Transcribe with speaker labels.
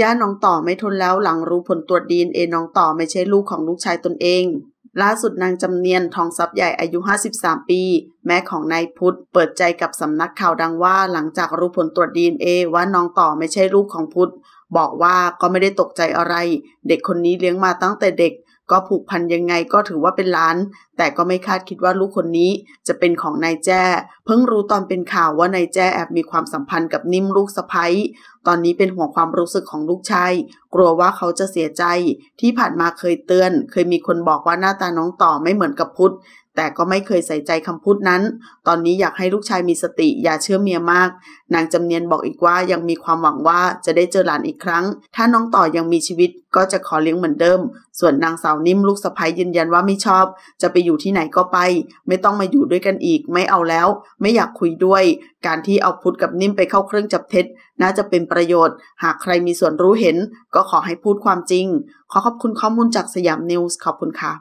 Speaker 1: ย่าน้องต่อไม่ทนแล้วหลังรู้ผลตรวจดีเอ็นเอน้องต่อไม่ใช่ลูกของลูกชายตนเอง ล่าสุดนางจำเนียนทองทรัพย์ใหญ่อายุ 53 ปี แม่ของนายพุทธเปิดใจกับสำนักข่าวดังว่าหลังจากรู้ผลตรวจดีเอ็นเอว่าน้องต่อไม่ใช่ลูกของพุทธบอกว่าก็ไม่ได้ตกใจอะไร เด็กคนนี้เลี้ยงมาตั้งแต่เด็กก็ผูกพันยังไงก็ถือว่าเป็นหลานแต่ก็ไม่คาดคิดว่าลูกคนนี้จะเป็นของนายแจ้ เพิ่งรู้ตอนเป็นข่าวว่านายแจ้แอบมีความสัมพันธ์กับนิ่มลูกสะพ้ยตอนนี้เป็นห่วงความรู้สึกของลูกชาย กลัวว่าเขาจะเสียใจ ที่ผ่านมาเคยเตือน เคยมีคนบอกว่าหน้าตาน้องต่อไม่เหมือนกับพุทธแต่ก็ไม่เคยใส่ใจคำพูดนั้น ตอนนี้อยากให้ลูกชายมีสติ อย่าเชื่อเมียมาก นางจำเนียนบอกอีกว่ายังมีความหวังว่าจะได้เจอหลานอีกครั้ง ถ้าน้องต่อยังมีชีวิตก็จะขอเลี้ยงเหมือนเดิม ส่วนนางสาวนิ่มลูกสะพ้ยยืนยันว่าไม่ชอบ จะไปอยู่ที่ไหนก็ไป ไม่ต้องมาอยู่ด้วยกันอีก ไม่เอาแล้ว ไม่อยากคุยด้วย การที่เอาพุทธกับนิ่มไปเข้าเครื่องจับเท็จ น่าจะเป็นประโยชน์ หากใครมีส่วนรู้เห็น ก็ขอให้พูดความจริง ขอขอบคุณข้อมูลจากสยามนิวส์ ขอบคุณค่ะ